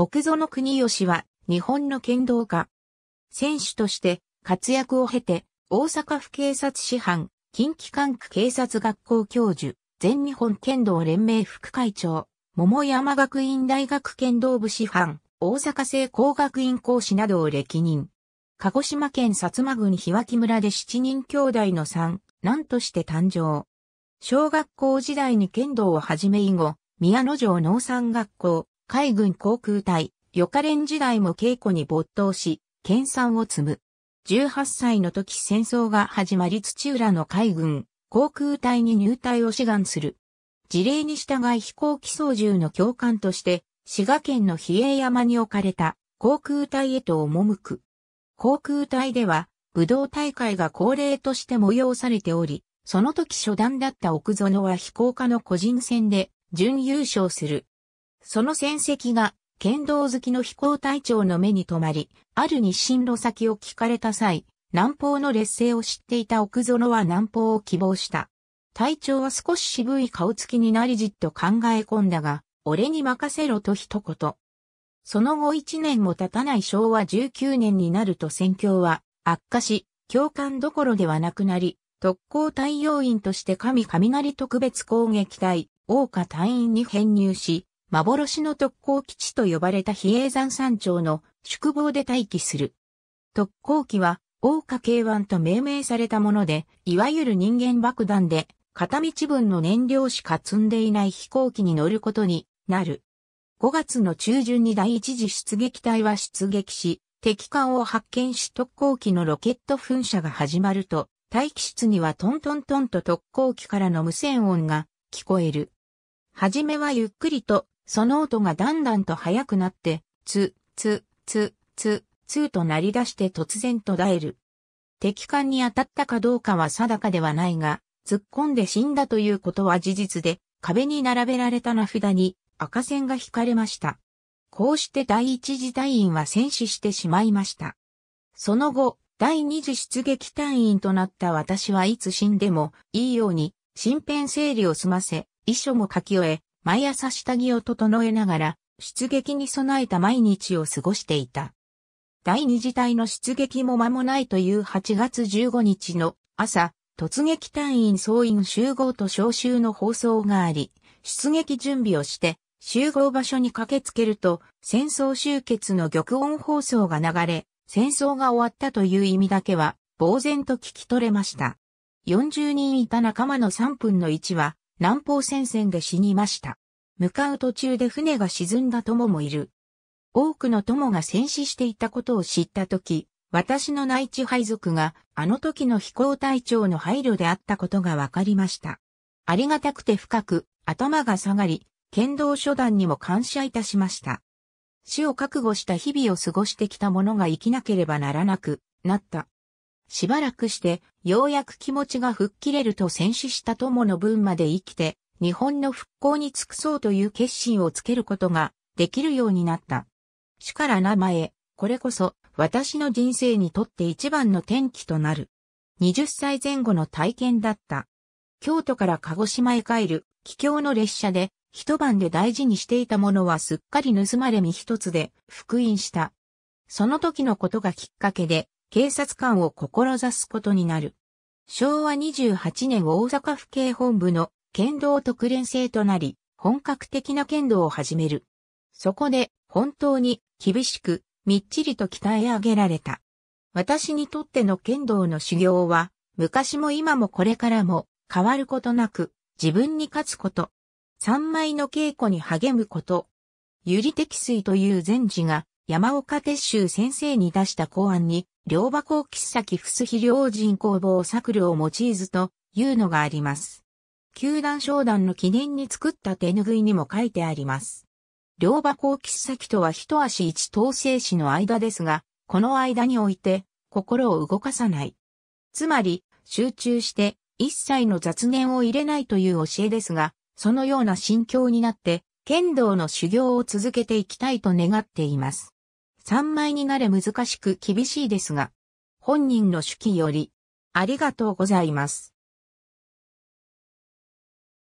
奥園国吉は日本の剣道家。選手として活躍を経て、大阪府警察師範、近畿管区警察学校教授、全日本剣道連盟副会長、桃山学院大学剣道部師範、大阪聖工学院講師などを歴任。鹿児島県薩摩郡日脇村で七人兄弟の三男として誕生。小学校時代に剣道を始め以後、宮野城農産学校、海軍航空隊、ヨカレン時代も稽古に没頭し、研鑽を積む。18歳の時戦争が始まり土浦の海軍、航空隊に入隊を志願する。事例に従い飛行機操縦の教官として、滋賀県の比叡山に置かれた航空隊へと赴く。航空隊では、武道大会が恒例として催されており、その時初段だった奥園は飛行家の個人戦で準優勝する。その戦績が、剣道好きの飛行隊長の目に留まり、ある日進路先を聞かれた際、南方の劣勢を知っていた奥園は南方を希望した。隊長は少し渋い顔つきになりじっと考え込んだが、俺に任せろと一言。その後一年も経たない昭和19年になると戦況は悪化し、教官どころではなくなり、特攻隊要員として神雷特別攻撃隊、大岡隊員に編入し、幻の特攻基地と呼ばれた比叡山山頂の宿坊で待機する。特攻機は、王家慶湾と命名されたもので、いわゆる人間爆弾で、片道分の燃料しか積んでいない飛行機に乗ることになる。5月の中旬に第一次出撃隊は出撃し、敵艦を発見し特攻機のロケット噴射が始まると、待機室にはトントントンと特攻機からの無線音が聞こえる。はじめはゆっくりとその音がだんだんと速くなって、つ、つ、つ、つ、つとなり出して突然途絶える。敵艦に当たったかどうかは定かではないが、突っ込んで死んだということは事実で、壁に並べられた名札に赤線が引かれました。こうして第一次隊員は戦死してしまいました。その後、第二次出撃隊員となった私はいつ死んでもいいように、身辺整理を済ませ、遺書も書き終え、毎朝下着を整えながら、出撃に備えた毎日を過ごしていた。第二次隊の出撃も間もないという8月15日の朝、突撃隊員総員集合と招集の放送があり、出撃準備をして集合場所に駆けつけると戦争終結の玉音放送が流れ、戦争が終わったという意味だけは呆然と聞き取れました。40人いた仲間の3分の1は南方戦線で死にました。向かう途中で船が沈んだ友もいる。多くの友が戦死していたことを知ったとき、私の内地配属があの時の飛行隊長の配慮であったことがわかりました。ありがたくて深く頭が下がり、剣道初段にも感謝いたしました。死を覚悟した日々を過ごしてきた者が生きなければならなくなったしばらくして、ようやく気持ちが吹っ切れると戦死した友の分まで生きて、日本の復興に尽くそうという決心をつけることができるようになった。主から名前、これこそ私の人生にとって一番の転機となる。20歳前後の体験だった。京都から鹿児島へ帰る、帰郷の列車で、一晩で大事にしていたものはすっかり盗まれ身一つで、復員した。その時のことがきっかけで、警察官を志すことになる。昭和28年大阪府警本部の剣道特連生となり、本格的な剣道を始める。そこで本当に厳しくみっちりと鍛え上げられた。私にとっての剣道の修行は、昔も今もこれからも変わることなく、自分に勝つこと、三枚の稽古に励むこと、ゆり適水という禅師が山岡鉄舟先生に出した公案に、両馬高喫先伏飛両人工房作料を用いずというのがあります。球団商談の記念に作った手拭いにも書いてあります。両馬高喫先とは一足一等生死の間ですが、この間において心を動かさない。つまり、集中して一切の雑念を入れないという教えですが、そのような心境になって、剣道の修行を続けていきたいと願っています。3枚になれ難しく厳しいですが、本人の手記より、ありがとうございます。